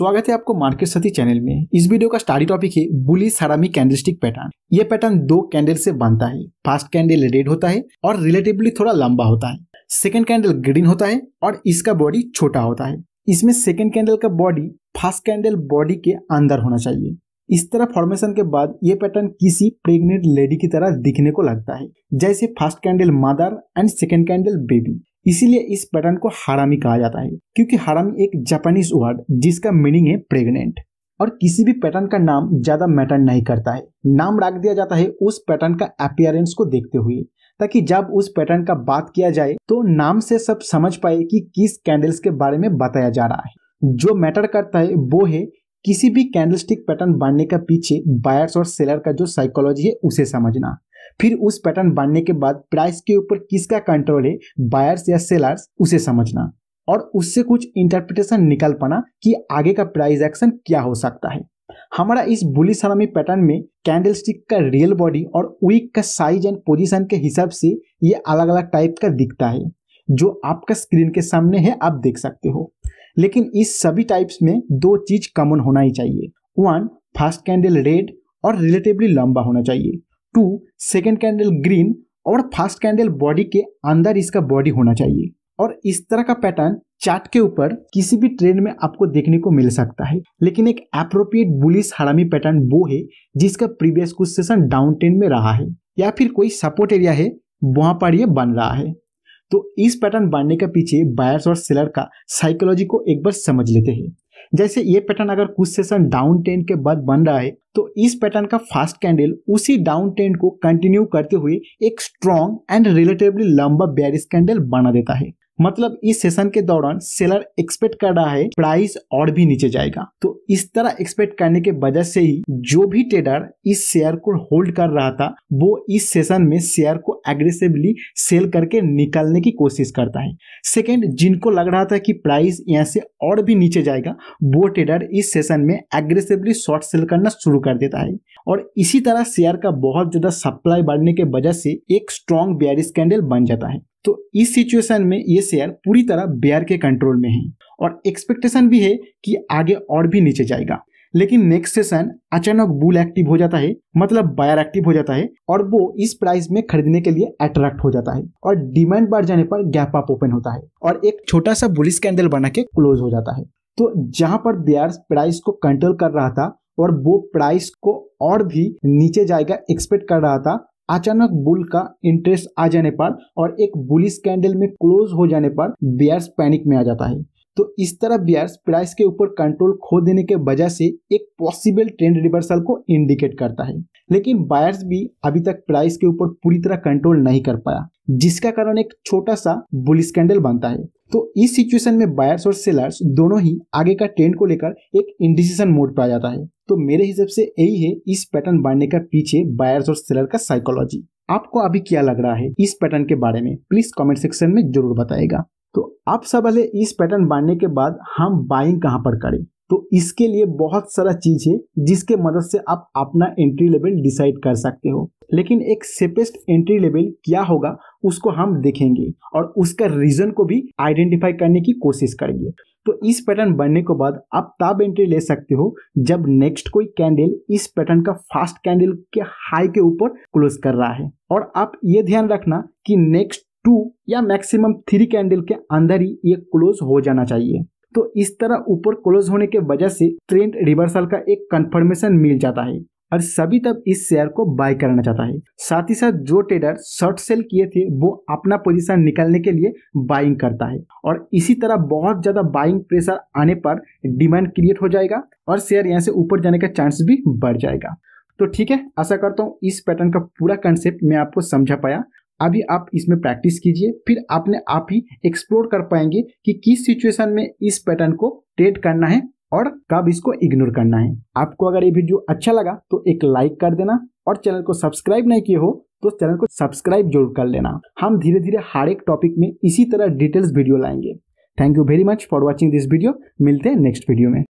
स्वागत है आपको मार्केट सती चैनल में इस वीडियो का स्टडी टॉपिक है बुली सरामी कैंडलस्टिक पैटर्न ये पैटर्न दो कैंडल से बनता है फर्स्ट कैंडल रेड होता है और रिलेटिवली थोड़ा लंबा होता है सेकेंड कैंडल ग्रीन होता है और इसका बॉडी छोटा होता है इसमें सेकेंड कैंडल का बॉडी फर्स्ट कैंडल बॉडी के अंदर होना चाहिए इस तरह फॉर्मेशन के बाद ये पैटर्न किसी प्रेग्नेंट लेडी की तरह दिखने को लगता है जैसे first candle mother and second candle baby इसीलिए इस पैटर्न को हारामी कहा जाता है क्योंकि हारामी एक जापानीज वर्ड जिसका मीनिंग है प्रेग्नेंट और किसी भी पैटर्न का नाम ज्यादा मैटर नहीं करता है नाम रख दिया जाता है उस पैटर्न का अपियरेंस को देखते हुए ताकि जब उस पैटर्न का बात किया जाए तो नाम से सब समझ पाए कि किस कैंडल्स के बारे में बताया जा रहा है जो मैटर करता है वो है किसी भी कैंडलस्टिक पैटर्न बनने का पीछे बायर्स और सेलर का जो साइकोलॉजी है उसे समझना फिर उस पैटर्न बनने के बाद प्राइस के ऊपर किसका कंट्रोल है बायर्स या सेलर्स उसे समझना और उससे कुछ इंटरप्रिटेशन निकल पाना कि आगे का प्राइस एक्शन क्या हो सकता है हमारा इस बुली सलामी पैटर्न में कैंडलस्टिक का रियल बॉडी और वीक का साइज एंड पोजीशन के हिसाब से ये अलग अलग टाइप का दिखता है जो आपका स्क्रीन के सामने है आप देख सकते हो लेकिन इस सभी टाइप्स में दो चीज कॉमन होना ही चाहिए वन फास्ट कैंडल रेड और रिलेटिवली लंबा होना चाहिए टू सेकेंड कैंडल ग्रीन और फर्स्ट कैंडल बॉडी के अंदर इसका बॉडी होना चाहिए और इस तरह का पैटर्न चार्ट के ऊपर किसी भी ट्रेंड में आपको देखने को मिल सकता है लेकिन एक अप्रोप्रिएट बुलिस हरामी पैटर्न वो है जिसका प्रीवियस कुछ सेशन डाउन ट्रेंड में रहा है या फिर कोई सपोर्ट एरिया है वहां पर यह बन रहा है तो इस पैटर्न बनने के पीछे बायर्स और सेलर का साइकोलॉजी को एक बार समझ लेते हैं जैसे ये पैटर्न अगर कुछ सेशन डाउन ट्रेंड के बाद बन रहा है तो इस पैटर्न का फास्ट कैंडल उसी डाउन ट्रेंड को कंटिन्यू करते हुए एक स्ट्रॉन्ग एंड रिलेटिवली लंबा बेरिस कैंडल बना देता है मतलब इस सेशन के दौरान सेलर एक्सपेक्ट कर रहा है प्राइस और भी नीचे जाएगा तो इस तरह एक्सपेक्ट करने के वजह से ही जो भी ट्रेडर इस शेयर को होल्ड कर रहा था वो इस सेशन में शेयर को एग्रेसिवली सेल करके निकालने की कोशिश करता है सेकेंड जिनको लग रहा था कि प्राइस यहाँ से और भी नीचे जाएगा वो ट्रेडर इस सेशन में एग्रेसिवली शॉर्ट सेल करना शुरू कर देता है और इसी तरह शेयर का बहुत ज्यादा सप्लाई बढ़ने के वजह से एक स्ट्रॉन्ग बेयरिश कैंडल बन जाता है तो इस सिचुएशन में ये शेयर पूरी तरह बेयर के कंट्रोल में है और एक्सपेक्टेशन भी है कि आगे और भी नीचे जाएगा लेकिन नेक्स्ट सेशन अचानक बुल एक्टिव हो जाता है मतलब बायर एक्टिव हो जाता है और वो इस प्राइस में खरीदने के लिए अट्रैक्ट हो जाता है और डिमांड बढ़ जाने पर गैप अप ओपन होता है और एक छोटा सा बुलिस कैंडल बना के क्लोज हो जाता है तो जहां पर बेयर प्राइस को कंट्रोल कर रहा था और वो प्राइस को और भी नीचे जाएगा एक्सपेक्ट कर रहा था अचानक बुल का इंटरेस्ट आ जाने पर और एक बुलिस कैंडल में क्लोज हो जाने पर बियर्स पैनिक में आ जाता है तो इस तरह बियर्स प्राइस के ऊपर कंट्रोल खो देने के वजह से एक पॉसिबल ट्रेंड रिवर्सल को इंडिकेट करता है लेकिन बायर्स भी अभी तक प्राइस के ऊपर पूरी तरह कंट्रोल नहीं कर पाया जिसका कारण एक छोटा सा बुलिस कैंडल बनता है तो इस सिचुएशन में बायर्स और सेलर्स दोनों ही आगे का ट्रेंड को लेकर एक इंडिसीजन मोड पर आ जाता है तो मेरे हिसाब से यही है इस पैटर्न बांटने का पीछे बायर्स और सेलर का साइकोलॉजी आपको अभी क्या लग रहा है इस पैटर्न के बारे में प्लीज कमेंट सेक्शन में जरूर बताएगा तो आप सब है इस पैटर्न बांटने के बाद हम बाइंग कहाँ पर करें तो इसके लिए बहुत सारा चीज है जिसके मदद से आप अपना एंट्री लेवल डिसाइड कर सकते हो लेकिन एक सेपेस्ट एंट्री लेवल क्या होगा उसको हम देखेंगे और उसका रीजन को भी आइडेंटिफाई करने की कोशिश करेंगे तो इस पैटर्न बनने के बाद आप तब एंट्री ले सकते हो जब नेक्स्ट कोई कैंडल इस पैटर्न का फास्ट कैंडल के हाई के ऊपर क्लोज कर रहा है और आप ये ध्यान रखना कि नेक्स्ट टू या मैक्सिमम थ्री कैंडल के अंदर ही ये क्लोज हो जाना चाहिए तो इस तरह ऊपर क्लोज होने के वजह से ट्रेंड रिवर्सल का एक कंफर्मेशन मिल जाता है और सभी तब इस शेयर को बाय करना चाहता है साथ ही साथ जो ट्रेडर शॉर्ट सेल किए थे वो अपना पोजीशन निकालने के लिए बाइंग करता है और इसी तरह बहुत ज़्यादा बाइंग प्रेशर आने पर डिमांड क्रिएट हो जाएगा और शेयर यहाँ से ऊपर जाने का चांस भी बढ़ जाएगा तो ठीक है आशा करता हूँ इस पैटर्न का पूरा कंसेप्ट मैं आपको समझा पाया अभी आप इसमें प्रैक्टिस कीजिए फिर आपने आप ही एक्सप्लोर कर पाएंगे कि किस सिचुएशन में इस पैटर्न को ट्रेड करना है और कब इसको इग्नोर करना है आपको अगर ये वीडियो अच्छा लगा तो एक लाइक कर देना और चैनल को सब्सक्राइब नहीं किए हो तो चैनल को सब्सक्राइब जरूर कर लेना हम धीरे धीरे हर एक टॉपिक में इसी तरह डिटेल्स वीडियो लाएंगे thank you very much for watching this video मिलते हैं नेक्स्ट वीडियो में